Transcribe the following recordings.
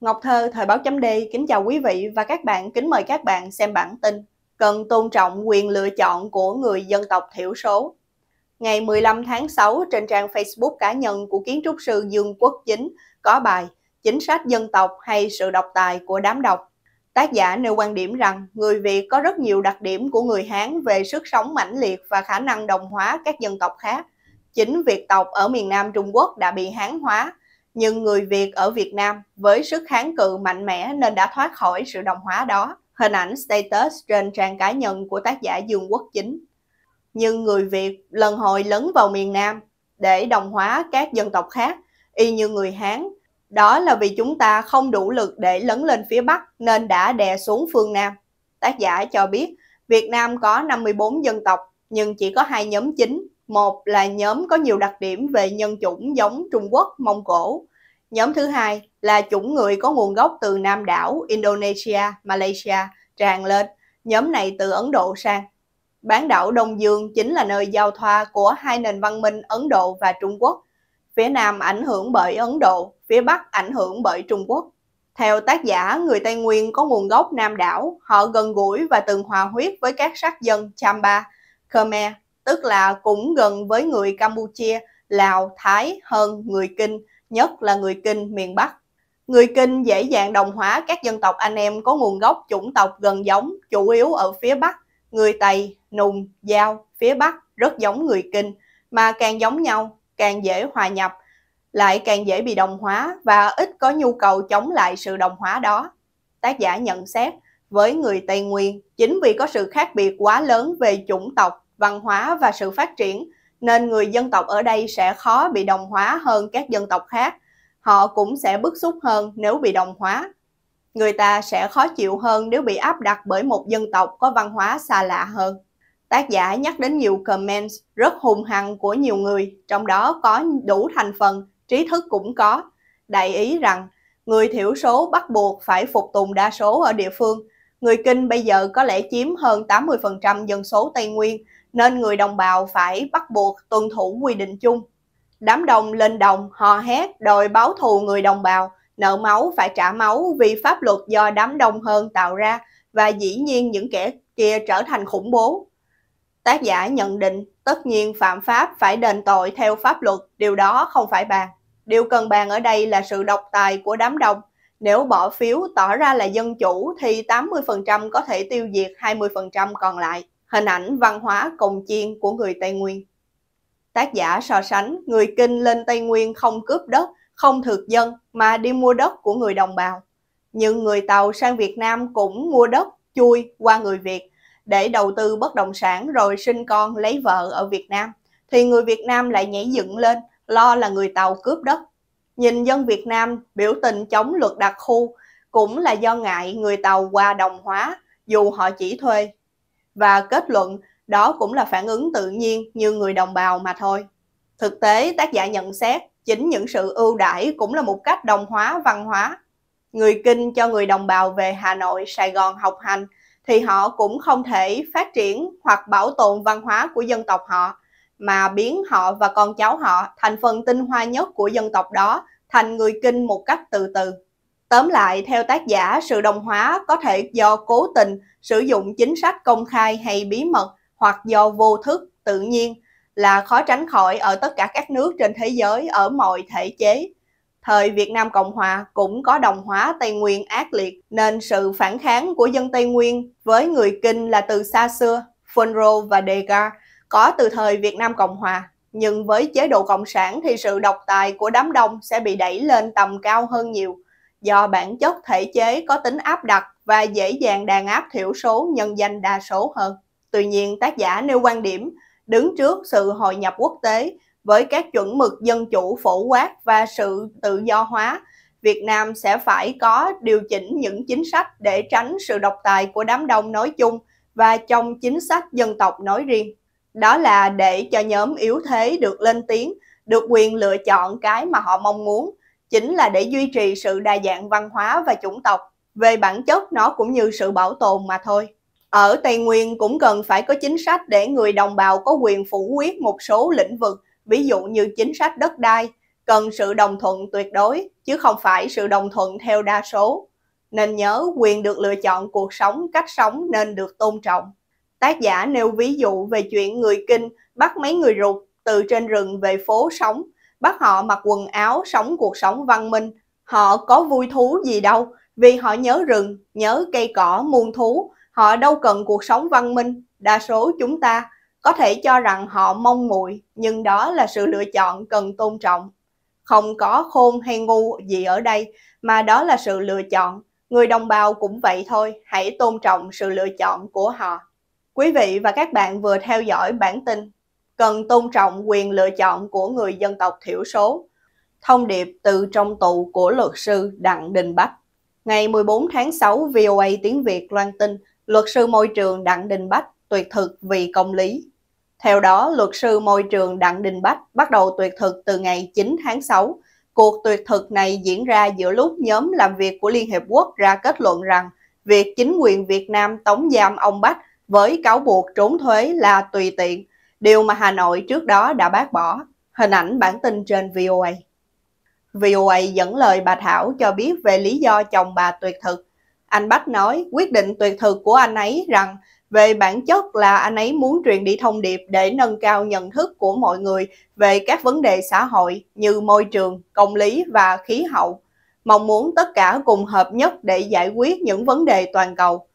Ngọc Thơ, Thời báo chấm D, kính chào quý vị và các bạn, kính mời các bạn xem bản tin Cần tôn trọng quyền lựa chọn của người dân tộc thiểu số Ngày 15 tháng 6, trên trang Facebook cá nhân của kiến trúc sư Dương Quốc Chính có bài Chính sách dân tộc hay sự độc tài của đám độc. Tác giả nêu quan điểm rằng người Việt có rất nhiều đặc điểm của người Hán về sức sống mãnh liệt và khả năng đồng hóa các dân tộc khác. Chính Việt tộc ở miền Nam Trung Quốc đã bị Hán hóa, nhưng người Việt ở Việt Nam với sức kháng cự mạnh mẽ nên đã thoát khỏi sự đồng hóa đó. Hình ảnh status trên trang cá nhân của tác giả Dương Quốc Chính. Nhưng người Việt lần hồi lấn vào miền Nam để đồng hóa các dân tộc khác, y như người Hán. Đó là vì chúng ta không đủ lực để lấn lên phía Bắc nên đã đè xuống phương Nam. Tác giả cho biết Việt Nam có 54 dân tộc nhưng chỉ có hai nhóm chính một là nhóm có nhiều đặc điểm về nhân chủng giống Trung Quốc, Mông Cổ. Nhóm thứ hai là chủng người có nguồn gốc từ Nam đảo, Indonesia, Malaysia tràn lên. Nhóm này từ Ấn Độ sang. Bán đảo Đông Dương chính là nơi giao thoa của hai nền văn minh Ấn Độ và Trung Quốc. Phía Nam ảnh hưởng bởi Ấn Độ, phía Bắc ảnh hưởng bởi Trung Quốc. Theo tác giả, người Tây Nguyên có nguồn gốc Nam đảo, họ gần gũi và từng hòa huyết với các sắc dân Chamba, Khmer, tức là cũng gần với người Campuchia, Lào, Thái hơn người Kinh, nhất là người Kinh miền Bắc. Người Kinh dễ dàng đồng hóa các dân tộc anh em có nguồn gốc chủng tộc gần giống, chủ yếu ở phía Bắc. Người Tày, Nùng, Giao, phía Bắc rất giống người Kinh, mà càng giống nhau, càng dễ hòa nhập, lại càng dễ bị đồng hóa và ít có nhu cầu chống lại sự đồng hóa đó. Tác giả nhận xét, với người Tây Nguyên, chính vì có sự khác biệt quá lớn về chủng tộc văn hóa và sự phát triển, nên người dân tộc ở đây sẽ khó bị đồng hóa hơn các dân tộc khác. Họ cũng sẽ bức xúc hơn nếu bị đồng hóa. Người ta sẽ khó chịu hơn nếu bị áp đặt bởi một dân tộc có văn hóa xa lạ hơn. Tác giả nhắc đến nhiều comment rất hùng hằng của nhiều người, trong đó có đủ thành phần, trí thức cũng có. Đại ý rằng, người thiểu số bắt buộc phải phục tùng đa số ở địa phương. Người Kinh bây giờ có lẽ chiếm hơn 80% dân số Tây Nguyên, nên người đồng bào phải bắt buộc tuân thủ quy định chung. Đám đông lên đồng, hò hét, đòi báo thù người đồng bào, nợ máu phải trả máu vì pháp luật do đám đông hơn tạo ra và dĩ nhiên những kẻ kia trở thành khủng bố. Tác giả nhận định tất nhiên phạm pháp phải đền tội theo pháp luật, điều đó không phải bàn. Điều cần bàn ở đây là sự độc tài của đám đông. Nếu bỏ phiếu tỏ ra là dân chủ thì 80% có thể tiêu diệt 20% còn lại hình ảnh văn hóa cồng chiên của người Tây Nguyên. Tác giả so sánh người Kinh lên Tây Nguyên không cướp đất, không thực dân mà đi mua đất của người đồng bào. Nhưng người Tàu sang Việt Nam cũng mua đất chui qua người Việt để đầu tư bất động sản rồi sinh con lấy vợ ở Việt Nam. Thì người Việt Nam lại nhảy dựng lên lo là người Tàu cướp đất. Nhìn dân Việt Nam biểu tình chống luật đặc khu cũng là do ngại người Tàu qua đồng hóa dù họ chỉ thuê và kết luận đó cũng là phản ứng tự nhiên như người đồng bào mà thôi. Thực tế, tác giả nhận xét chính những sự ưu đãi cũng là một cách đồng hóa văn hóa. Người Kinh cho người đồng bào về Hà Nội, Sài Gòn học hành thì họ cũng không thể phát triển hoặc bảo tồn văn hóa của dân tộc họ mà biến họ và con cháu họ thành phần tinh hoa nhất của dân tộc đó thành người Kinh một cách từ từ. Tóm lại, theo tác giả, sự đồng hóa có thể do cố tình sử dụng chính sách công khai hay bí mật hoặc do vô thức, tự nhiên là khó tránh khỏi ở tất cả các nước trên thế giới ở mọi thể chế. Thời Việt Nam Cộng Hòa cũng có đồng hóa Tây Nguyên ác liệt, nên sự phản kháng của dân Tây Nguyên với người Kinh là từ xa xưa. Fonro và Degas có từ thời Việt Nam Cộng Hòa, nhưng với chế độ Cộng sản thì sự độc tài của đám đông sẽ bị đẩy lên tầm cao hơn nhiều – do bản chất thể chế có tính áp đặt và dễ dàng đàn áp thiểu số nhân danh đa số hơn. Tuy nhiên, tác giả nêu quan điểm đứng trước sự hội nhập quốc tế với các chuẩn mực dân chủ phổ quát và sự tự do hóa, Việt Nam sẽ phải có điều chỉnh những chính sách để tránh sự độc tài của đám đông nói chung và trong chính sách dân tộc nói riêng. Đó là để cho nhóm yếu thế được lên tiếng, được quyền lựa chọn cái mà họ mong muốn chính là để duy trì sự đa dạng văn hóa và chủng tộc, về bản chất nó cũng như sự bảo tồn mà thôi. Ở Tây Nguyên cũng cần phải có chính sách để người đồng bào có quyền phủ quyết một số lĩnh vực, ví dụ như chính sách đất đai, cần sự đồng thuận tuyệt đối, chứ không phải sự đồng thuận theo đa số. Nên nhớ quyền được lựa chọn cuộc sống, cách sống nên được tôn trọng. Tác giả nêu ví dụ về chuyện người Kinh bắt mấy người ruột từ trên rừng về phố sống, bắt họ mặc quần áo sống cuộc sống văn minh. Họ có vui thú gì đâu, vì họ nhớ rừng, nhớ cây cỏ muôn thú, họ đâu cần cuộc sống văn minh. Đa số chúng ta có thể cho rằng họ mong muội, nhưng đó là sự lựa chọn cần tôn trọng. Không có khôn hay ngu gì ở đây, mà đó là sự lựa chọn. Người đồng bào cũng vậy thôi, hãy tôn trọng sự lựa chọn của họ. Quý vị và các bạn vừa theo dõi bản tin cần tôn trọng quyền lựa chọn của người dân tộc thiểu số. Thông điệp từ trong tù của luật sư Đặng Đình Bách Ngày 14 tháng 6, VOA tiếng Việt loan tin luật sư môi trường Đặng Đình Bách tuyệt thực vì công lý. Theo đó, luật sư môi trường Đặng Đình Bách bắt đầu tuyệt thực từ ngày 9 tháng 6. Cuộc tuyệt thực này diễn ra giữa lúc nhóm làm việc của Liên Hiệp Quốc ra kết luận rằng việc chính quyền Việt Nam tống giam ông Bách với cáo buộc trốn thuế là tùy tiện điều mà Hà Nội trước đó đã bác bỏ, hình ảnh bản tin trên VOA. VOA dẫn lời bà Thảo cho biết về lý do chồng bà tuyệt thực. Anh Bách nói quyết định tuyệt thực của anh ấy rằng về bản chất là anh ấy muốn truyền đi thông điệp để nâng cao nhận thức của mọi người về các vấn đề xã hội như môi trường, công lý và khí hậu, mong muốn tất cả cùng hợp nhất để giải quyết những vấn đề toàn cầu.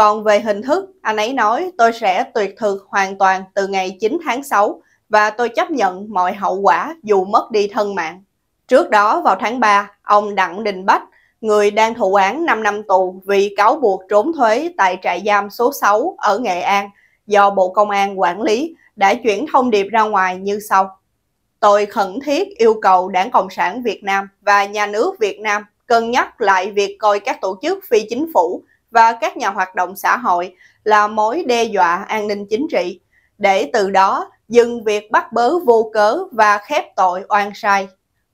Còn về hình thức, anh ấy nói tôi sẽ tuyệt thực hoàn toàn từ ngày 9 tháng 6 và tôi chấp nhận mọi hậu quả dù mất đi thân mạng. Trước đó vào tháng 3, ông Đặng Đình Bách, người đang thụ án 5 năm tù vì cáo buộc trốn thuế tại trại giam số 6 ở Nghệ An do Bộ Công an quản lý, đã chuyển thông điệp ra ngoài như sau. Tôi khẩn thiết yêu cầu Đảng Cộng sản Việt Nam và Nhà nước Việt Nam cân nhắc lại việc coi các tổ chức phi chính phủ và các nhà hoạt động xã hội là mối đe dọa an ninh chính trị, để từ đó dừng việc bắt bớ vô cớ và khép tội oan sai.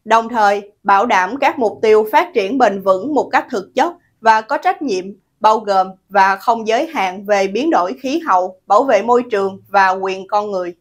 Đồng thời, bảo đảm các mục tiêu phát triển bền vững một cách thực chất và có trách nhiệm, bao gồm và không giới hạn về biến đổi khí hậu, bảo vệ môi trường và quyền con người.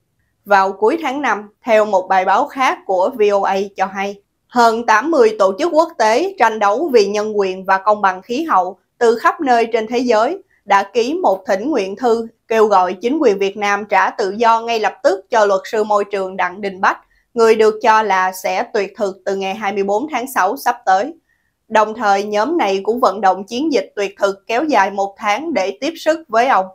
Vào cuối tháng 5, theo một bài báo khác của VOA cho hay, hơn 80 tổ chức quốc tế tranh đấu vì nhân quyền và công bằng khí hậu từ khắp nơi trên thế giới đã ký một thỉnh nguyện thư kêu gọi chính quyền Việt Nam trả tự do ngay lập tức cho luật sư môi trường Đặng Đình Bách, người được cho là sẽ tuyệt thực từ ngày 24 tháng 6 sắp tới. Đồng thời, nhóm này cũng vận động chiến dịch tuyệt thực kéo dài một tháng để tiếp sức với ông.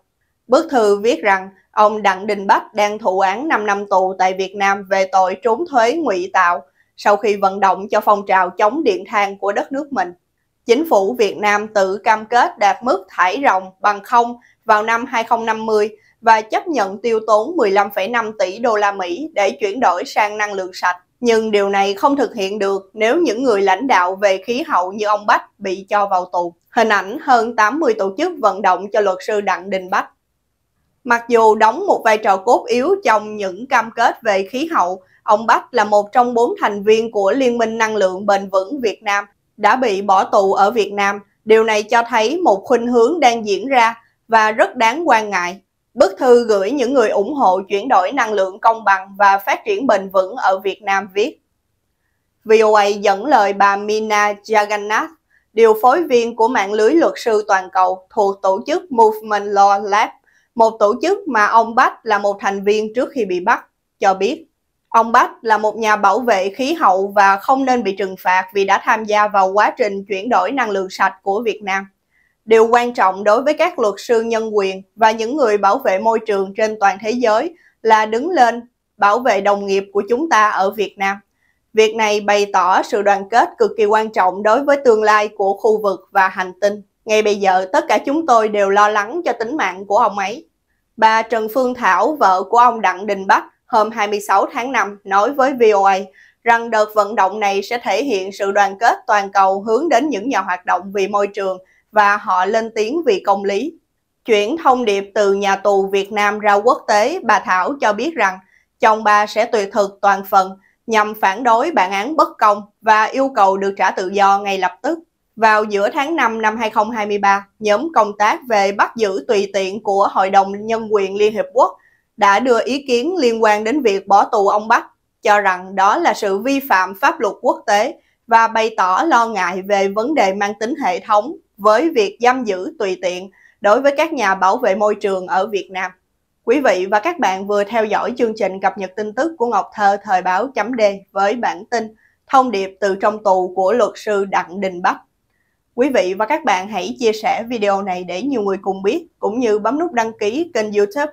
Bức thư viết rằng ông Đặng Đình Bách đang thụ án 5 năm tù tại Việt Nam về tội trốn thuế ngụy tạo sau khi vận động cho phong trào chống điện than của đất nước mình chính phủ Việt Nam tự cam kết đạt mức thải ròng bằng không vào năm 2050 và chấp nhận tiêu tốn 15,5 tỷ đô la Mỹ để chuyển đổi sang năng lượng sạch. Nhưng điều này không thực hiện được nếu những người lãnh đạo về khí hậu như ông Bách bị cho vào tù. Hình ảnh hơn 80 tổ chức vận động cho luật sư Đặng Đình Bách. Mặc dù đóng một vai trò cốt yếu trong những cam kết về khí hậu, ông Bách là một trong bốn thành viên của Liên minh Năng lượng Bền vững Việt Nam đã bị bỏ tù ở Việt Nam. Điều này cho thấy một khuynh hướng đang diễn ra và rất đáng quan ngại. Bức thư gửi những người ủng hộ chuyển đổi năng lượng công bằng và phát triển bền vững ở Việt Nam viết. VOA dẫn lời bà Mina Jagannath, điều phối viên của mạng lưới luật sư toàn cầu thuộc tổ chức Movement Law Lab, một tổ chức mà ông Bach là một thành viên trước khi bị bắt, cho biết Ông Bach là một nhà bảo vệ khí hậu và không nên bị trừng phạt vì đã tham gia vào quá trình chuyển đổi năng lượng sạch của Việt Nam. Điều quan trọng đối với các luật sư nhân quyền và những người bảo vệ môi trường trên toàn thế giới là đứng lên bảo vệ đồng nghiệp của chúng ta ở Việt Nam. Việc này bày tỏ sự đoàn kết cực kỳ quan trọng đối với tương lai của khu vực và hành tinh. Ngay bây giờ, tất cả chúng tôi đều lo lắng cho tính mạng của ông ấy. Bà Trần Phương Thảo, vợ của ông Đặng Đình Bắc, hôm 26 tháng 5 nói với VOA rằng đợt vận động này sẽ thể hiện sự đoàn kết toàn cầu hướng đến những nhà hoạt động vì môi trường và họ lên tiếng vì công lý. Chuyển thông điệp từ nhà tù Việt Nam ra quốc tế, bà Thảo cho biết rằng chồng bà sẽ tuyệt thực toàn phần nhằm phản đối bản án bất công và yêu cầu được trả tự do ngay lập tức. Vào giữa tháng 5 năm 2023, nhóm công tác về bắt giữ tùy tiện của Hội đồng Nhân quyền Liên Hiệp Quốc – đã đưa ý kiến liên quan đến việc bỏ tù ông Bắc, cho rằng đó là sự vi phạm pháp luật quốc tế và bày tỏ lo ngại về vấn đề mang tính hệ thống với việc giam giữ tùy tiện đối với các nhà bảo vệ môi trường ở Việt Nam. Quý vị và các bạn vừa theo dõi chương trình cập nhật tin tức của Ngọc Thơ thời báo chấm D với bản tin Thông điệp từ trong tù của luật sư Đặng Đình Bắc. Quý vị và các bạn hãy chia sẻ video này để nhiều người cùng biết, cũng như bấm nút đăng ký kênh youtube